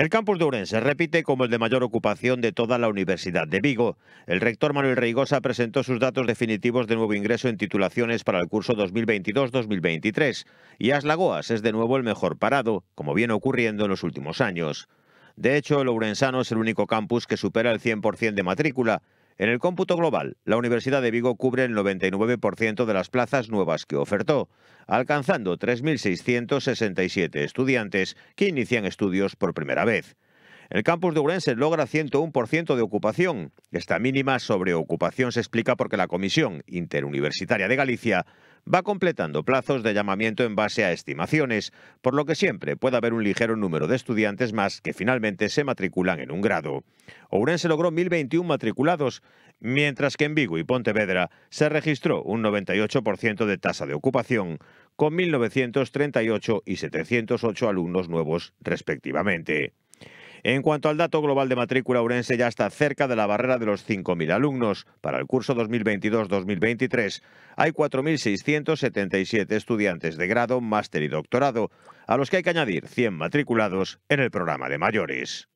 El campus de se repite como el de mayor ocupación de toda la Universidad de Vigo. El rector Manuel Reigosa presentó sus datos definitivos de nuevo ingreso en titulaciones para el curso 2022-2023 y Aslagoas es de nuevo el mejor parado, como viene ocurriendo en los últimos años. De hecho, el Ourensano es el único campus que supera el 100% de matrícula en el cómputo global, la Universidad de Vigo cubre el 99% de las plazas nuevas que ofertó, alcanzando 3.667 estudiantes que inician estudios por primera vez. El campus de Urense logra 101% de ocupación. Esta mínima sobreocupación se explica porque la Comisión Interuniversitaria de Galicia va completando plazos de llamamiento en base a estimaciones, por lo que siempre puede haber un ligero número de estudiantes más que finalmente se matriculan en un grado. Ourense logró 1.021 matriculados, mientras que en Vigo y Pontevedra se registró un 98% de tasa de ocupación, con 1.938 y 708 alumnos nuevos respectivamente. En cuanto al dato global de matrícula urense, ya está cerca de la barrera de los 5.000 alumnos. Para el curso 2022-2023 hay 4.677 estudiantes de grado, máster y doctorado, a los que hay que añadir 100 matriculados en el programa de mayores.